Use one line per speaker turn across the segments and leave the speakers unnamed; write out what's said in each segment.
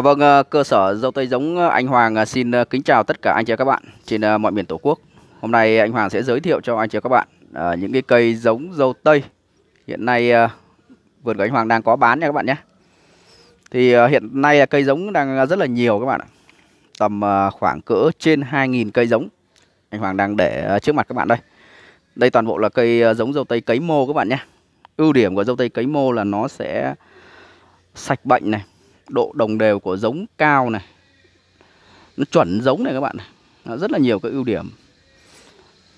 vâng, ờ, cơ sở dâu tây giống ờ, anh Hoàng ờ, xin kính chào tất cả anh chị và các bạn trên mọi miền Tổ quốc. Hôm nay anh Hoàng sẽ giới thiệu cho anh chị và các bạn những cái cây giống dâu tây hiện nay vườn của anh Hoàng đang có bán nha các bạn nhé. Thì hiện nay là cây giống đang rất là nhiều các bạn ạ. Tầm khoảng cỡ trên 2.000 cây giống anh Hoàng đang để trước mặt các bạn đây. Đây toàn bộ là cây giống dâu tây cấy mô các bạn nhé. Ưu điểm của dâu tây cấy mô là nó sẽ sạch bệnh này độ đồng đều của giống cao này nó chuẩn giống này các bạn nó rất là nhiều các ưu điểm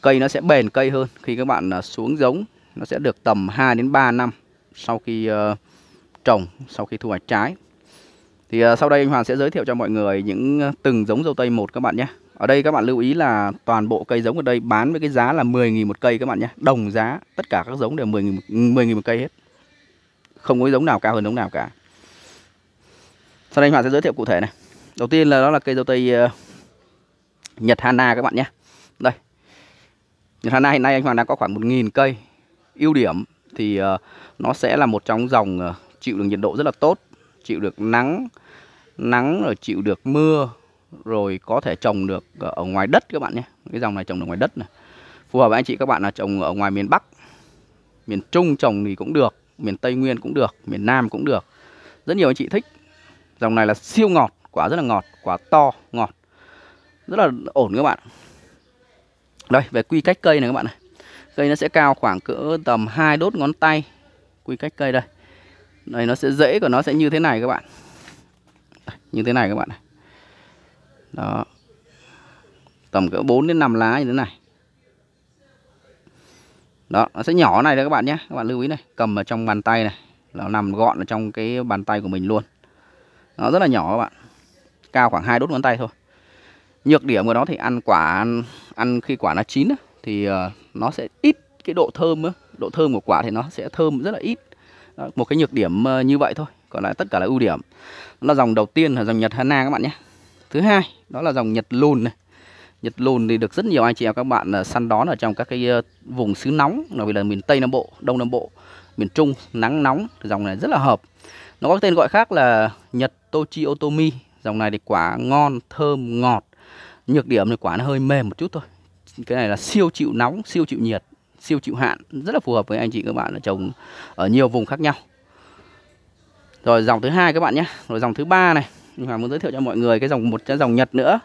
cây nó sẽ bền cây hơn khi các bạn à, xuống giống nó sẽ được tầm 2 đến 3 năm sau khi uh, trồng sau khi thu hoạch trái thì uh, sau đây anh Hoàng sẽ giới thiệu cho mọi người những ờ, từng giống dâu tây một các bạn nhé ở đây các bạn lưu ý là toàn bộ cây giống ở đây bán với cái giá là 10.000 một cây các bạn nhé đồng giá tất cả các giống đều 10.000 10 một cây hết không có giống nào cao hơn giống nào cả sau đây anh Hoàng sẽ giới thiệu cụ thể này đầu tiên là đó là cây dâu tây ờ, Nhật Hana các bạn nhé đây Nhật Hana hiện nay anh Hoàng đang có khoảng 1.000 cây ưu điểm thì ờ, nó sẽ là một trong dòng ờ, chịu được nhiệt độ rất là tốt chịu được nắng nắng rồi chịu được mưa rồi có thể trồng được ở ngoài đất các bạn nhé cái dòng này trồng được ngoài đất này phù hợp với anh chị các bạn là trồng ở ngoài miền Bắc miền Trung trồng thì cũng được miền Tây Nguyên cũng được miền Nam cũng được rất nhiều anh chị thích Dòng này là siêu ngọt, quả rất là ngọt, quả to, ngọt. Rất là ổn các bạn. Đây, về quy cách cây này các bạn này. Cây nó sẽ cao khoảng cỡ tầm 2 đốt ngón tay. Quy cách cây đây. Đây nó sẽ rễ của nó sẽ như thế này các bạn. Như thế này các bạn này. Đó. Tầm cỡ 4 đến 5 lá như thế này. Đó, nó sẽ nhỏ này đấy các bạn nhé Các bạn lưu ý này, cầm ở trong bàn tay này Nó nằm gọn ở trong cái bàn tay của mình luôn nó rất là nhỏ các bạn cao khoảng hai đốt ngón tay thôi nhược điểm của nó thì ăn quả ăn, khi quả nó chín thì ờ, nó sẽ ít cái độ thơm độ thơm của quả thì nó sẽ thơm rất là ít một cái nhược điểm ờ, như vậy thôi còn lại tất cả là ưu điểm đó là dòng đầu tiên là dòng nhật hana các bạn nhé thứ hai đó là dòng nhật lùn này Nhật lùn thì được rất nhiều anh chị em các bạn ờ, săn đón ở trong các cái vùng xứ nóng, đặc biệt là miền Tây Nam Bộ, Đông Nam Bộ, miền Trung nắng nóng dòng này rất là hợp. Nó có tên gọi khác là Nhật Tochi Otomi. Dòng này thì quả ngon, thơm, ngọt. Nhược điểm thì quả nó hơi mềm một chút thôi. Cái này là siêu chịu nóng, siêu chịu nhiệt, siêu chịu hạn. Rất là phù hợp với anh chị các bạn là trồng ở nhiều vùng khác nhau. Rồi dòng thứ hai các bạn nhé. Rồi dòng thứ ba này. Mình Hoàng muốn giới thiệu cho mọi người cái dòng một cái dòng Nhật nữa.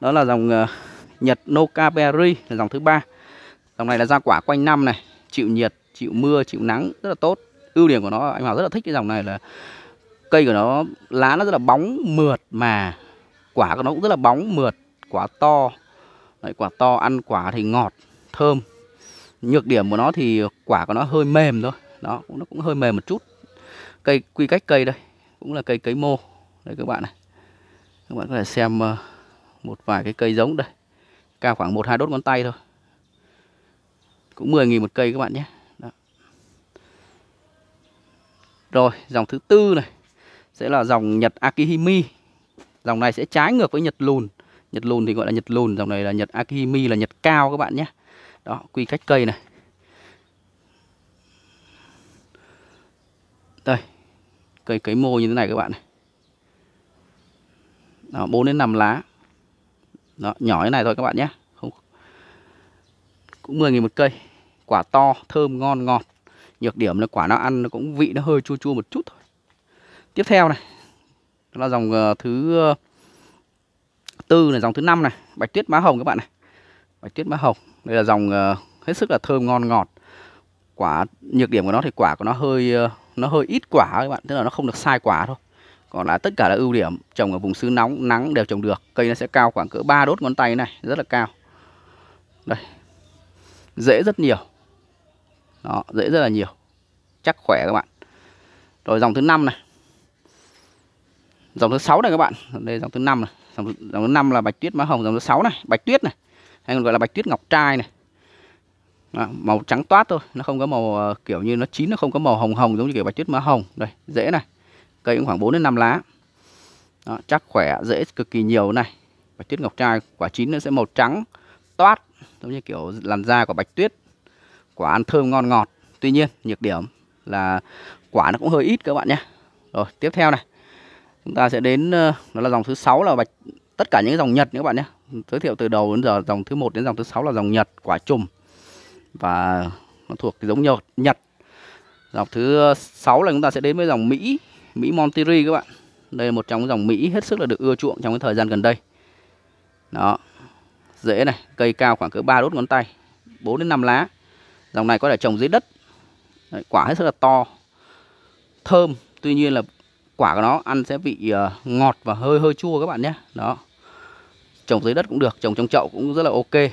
Đó là dòng uh, Nhật berry là dòng thứ ba. Dòng này là ra quả quanh năm này, chịu nhiệt, chịu mưa, chịu nắng rất là tốt ưu điểm của nó anh Hoàng rất là thích cái dòng này là cây của nó lá nó rất là bóng mượt mà quả của nó cũng rất là bóng mượt quả to Đấy, quả to ăn quả thì ngọt thơm nhược điểm của nó thì quả của nó hơi mềm thôi đó nó cũng hơi mềm một chút cây quy cách cây đây cũng là cây cấy mô đây các bạn này các bạn có thể xem ờ, một vài cái cây giống đây cao khoảng một hai đốt ngón tay thôi cũng 10.000 một cây các bạn nhé Rồi, dòng thứ tư này sẽ là dòng Nhật Akihimi. Dòng này sẽ trái ngược với Nhật lùn. Nhật lùn thì gọi là Nhật lùn, dòng này là Nhật Akihimi là Nhật cao các bạn nhé. Đó, quy cách cây này. Đây. Cây cấy môi như thế này các bạn này. Đó, 4 đến 5 lá. Đó, nhỏ thế này thôi các bạn nhé. Không. Cũng 10 000 một cây. Quả to, thơm ngon ngọt nhược điểm là quả nó ăn nó cũng vị nó hơi chua chua một chút thôi tiếp theo này đó là dòng ờ, thứ tư này dòng thứ năm này bạch tuyết má hồng các bạn này bạch tuyết má hồng đây là dòng ờ, hết sức là thơm ngon ngọt quả nhược điểm của nó thì quả của nó hơi ờ, nó hơi ít quả các bạn tức là nó không được sai quả thôi còn là tất cả là ưu điểm trồng ở vùng xứ nóng nắng đều trồng được cây nó sẽ cao khoảng cỡ 3 đốt ngón tay này rất là cao đây dễ rất nhiều đó, rễ rất là nhiều. Chắc khỏe các bạn. Rồi dòng thứ năm này. Dòng thứ sáu này các bạn. Đây dòng thứ năm này. Dòng, dòng thứ năm là bạch tuyết má hồng, dòng thứ sáu này, bạch tuyết này. Hay còn gọi là bạch tuyết ngọc trai này. Đó, màu trắng toát thôi, nó không có màu ờ, kiểu như nó chín nó không có màu hồng hồng giống như kiểu bạch tuyết má hồng. Đây, rễ này. Cây cũng khoảng 4 đến 5 lá. Đó, chắc khỏe, rễ cực kỳ nhiều này. Bạch tuyết ngọc trai quả chín nó sẽ màu trắng toát giống như kiểu làn da của bạch tuyết quả ăn thơm ngon ngọt tuy nhiên nhược điểm là quả nó cũng hơi ít các bạn nhé rồi tiếp theo này chúng ta sẽ đến đó ờ, là dòng thứ sáu là bạch tất cả những dòng nhật các bạn nhé giới thiệu từ đầu đến giờ dòng thứ một đến dòng thứ sáu là dòng nhật quả chùm và nó thuộc cái giống nhật nhật dòng thứ ờ, sáu là chúng ta sẽ đến với dòng mỹ mỹ monterey các bạn đây là một trong những dòng mỹ hết sức là được ưa chuộng trong cái thời gian gần đây đó dễ này cây cao khoảng cỡ 3 đốt ngón tay 4 đến 5 lá dòng này có thể trồng dưới đất Đấy, quả hết sức là to thơm tuy nhiên là quả của nó ăn sẽ bị uh, ngọt và hơi hơi chua các bạn nhé đó trồng dưới đất cũng được trồng trong chậu cũng rất là ok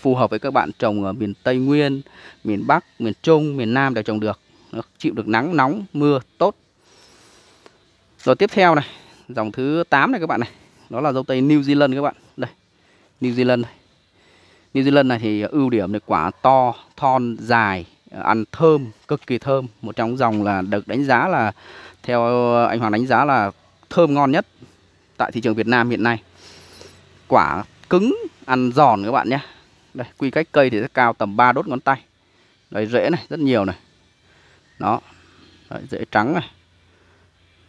phù hợp với các bạn trồng ở miền Tây Nguyên miền Bắc miền Trung miền Nam đều trồng được nó chịu được nắng nóng mưa tốt rồi tiếp theo này dòng thứ 8 này các bạn này đó là dâu tây New Zealand các bạn đây New Zealand này New Zealand này thì ưu điểm là quả to, thon, dài, ăn thơm, cực kỳ thơm. Một trong dòng là được đánh giá là theo anh Hoàng đánh giá là thơm ngon nhất tại thị trường Việt Nam hiện nay. Quả cứng, ăn giòn các bạn nhé. Đây, quy cách cây thì rất cao tầm 3 đốt ngón tay. Đấy rễ này, rất nhiều này. Đó. Đấy, rễ trắng này.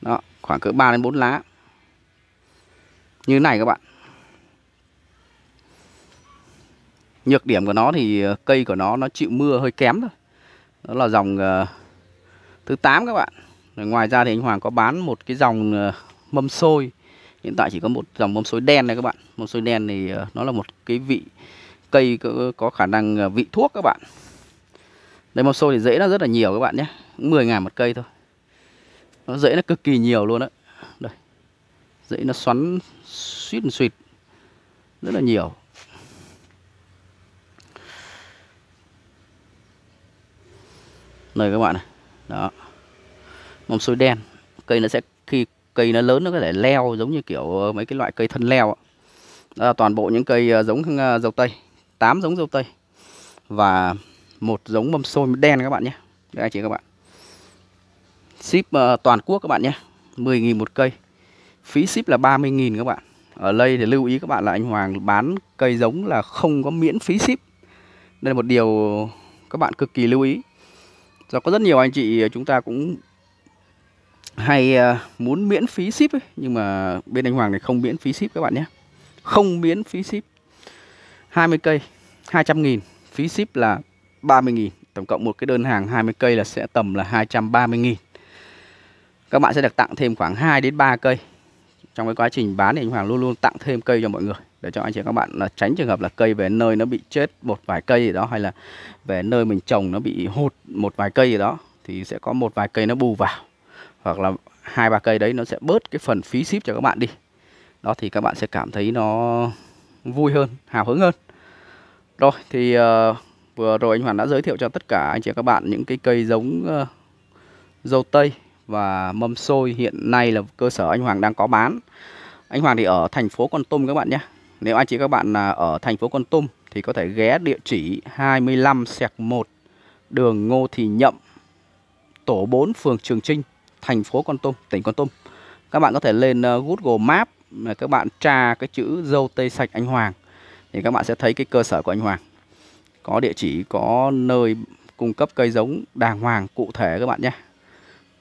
Đó, khoảng cỡ 3 đến 4 lá. Như này các bạn. Nhược điểm của nó thì ờ, cây của nó nó chịu mưa hơi kém thôi. Đó là dòng ờ, thứ 8 các bạn. ngoài ra thì anh Hoàng có bán một cái dòng ờ, mâm xôi. Hiện tại chỉ có một dòng mâm xôi đen này các bạn. Mâm xôi đen thì nó là một cái vị cây có, có khả năng vị thuốc các bạn. Đây mâm xôi thì dễ nó rất là nhiều các bạn nhé. 10 ngàn một cây thôi. Nó dễ nó cực kỳ nhiều luôn đấy. Đây. Dễ nó xoắn suýt suýt rất là nhiều đây các bạn này đó mầm xôi đen cây nó sẽ khi cây nó lớn nó có thể leo giống như kiểu ờ, mấy cái loại cây thân leo đó là toàn bộ những cây ờ, giống ờ, dâu tây 8 giống dâu tây và một giống mâm xôi đen các bạn nhé đây anh chị các bạn ship toàn quốc các bạn nhé 10.000 một cây phí ship là 30.000 các bạn ở đây thì lưu ý các bạn là anh Hoàng bán cây giống là không có miễn phí ship đây là một điều các bạn cực kỳ lưu ý do dạ, có rất nhiều anh chị ờ, chúng ta cũng hay ờ, muốn miễn phí ship ấy, nhưng mà bên anh Hoàng này không miễn phí ship các bạn nhé không miễn phí ship 20 cây 200 nghìn phí ship là 30 nghìn tổng cộng một cái đơn hàng 20 cây là sẽ tầm là 230 nghìn các bạn sẽ được tặng thêm khoảng 2 đến 3 cây trong cái quá trình bán thì anh Hoàng luôn luôn tặng thêm cây cho mọi người để cho anh chị các bạn là tránh trường hợp là cây về nơi nó bị chết một vài cây gì đó hay là về nơi mình trồng nó bị hụt một vài cây gì đó thì sẽ có một vài cây nó bù vào hoặc là hai ba cây đấy nó sẽ bớt cái phần phí ship cho các bạn đi đó thì các bạn sẽ cảm thấy nó vui hơn hào hứng hơn rồi thì uh, vừa rồi anh Hoàng đã giới thiệu cho tất cả anh chị các bạn những cái cây giống uh, dâu tây và mâm xôi hiện nay là cơ sở anh Hoàng đang có bán anh Hoàng thì ở thành phố Con Tum các bạn nhé nếu anh chị các bạn à, ở thành phố Con Tum thì có thể ghé địa chỉ 25 sẹc 1 đường Ngô Thị Nhậm, tổ 4 phường Trường Trinh, thành phố Con Tum, tỉnh Con Tum. Các bạn có thể lên à, Google Map à, các bạn tra cái chữ dâu tây sạch anh Hoàng thì các bạn sẽ thấy cái cơ sở của anh Hoàng. Có địa chỉ, có nơi cung cấp cây giống đàng hoàng cụ thể các bạn nhé.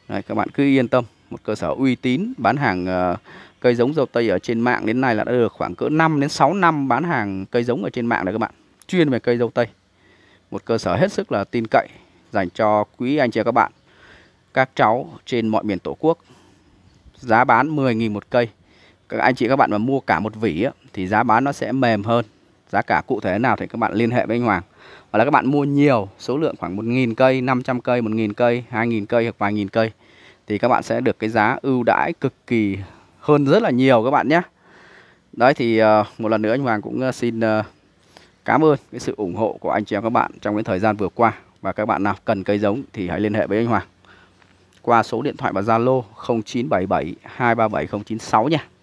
Đấy, các bạn cứ yên tâm, một cơ sở uy tín bán hàng cây giống dâu tây ở trên mạng đến nay là đã được khoảng cỡ 5 đến 6 năm bán hàng cây giống ở trên mạng này các bạn. Chuyên về cây dâu tây. Một cơ sở hết sức là tin cậy dành cho quý anh chị các bạn. Các cháu trên mọi miền Tổ quốc. Giá bán 10.000 một cây. Các anh chị các bạn mà mua cả một vỉ thì giá bán nó sẽ mềm hơn. Giá cả cụ thể nào thì các bạn liên hệ với anh Hoàng. Hoặc là các bạn mua nhiều, số lượng khoảng 1.000 cây, 500 cây, 1.000 cây, 2.000 cây hoặc vài nghìn cây thì các bạn sẽ được cái giá ưu đãi cực kỳ hơn rất là nhiều các bạn nhé đấy thì uh, một lần nữa anh Hoàng cũng ờ, xin uh, cảm ơn cái sự ủng hộ của anh chị em các bạn trong cái thời gian vừa qua và các bạn nào cần cây giống thì hãy liên hệ với anh Hoàng qua số điện thoại và Zalo 0977 237 096 nha